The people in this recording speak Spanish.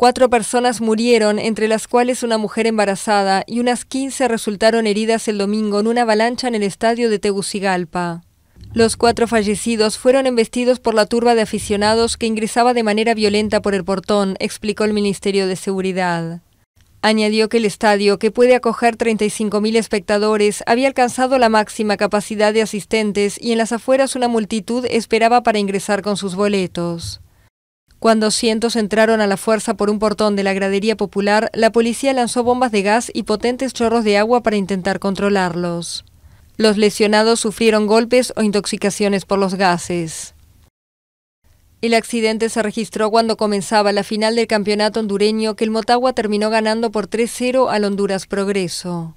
Cuatro personas murieron, entre las cuales una mujer embarazada, y unas 15 resultaron heridas el domingo en una avalancha en el estadio de Tegucigalpa. Los cuatro fallecidos fueron embestidos por la turba de aficionados que ingresaba de manera violenta por el portón, explicó el Ministerio de Seguridad. Añadió que el estadio, que puede acoger 35.000 espectadores, había alcanzado la máxima capacidad de asistentes y en las afueras una multitud esperaba para ingresar con sus boletos. Cuando cientos entraron a la fuerza por un portón de la gradería popular, la policía lanzó bombas de gas y potentes chorros de agua para intentar controlarlos. Los lesionados sufrieron golpes o intoxicaciones por los gases. El accidente se registró cuando comenzaba la final del campeonato hondureño que el Motagua terminó ganando por 3-0 al Honduras Progreso.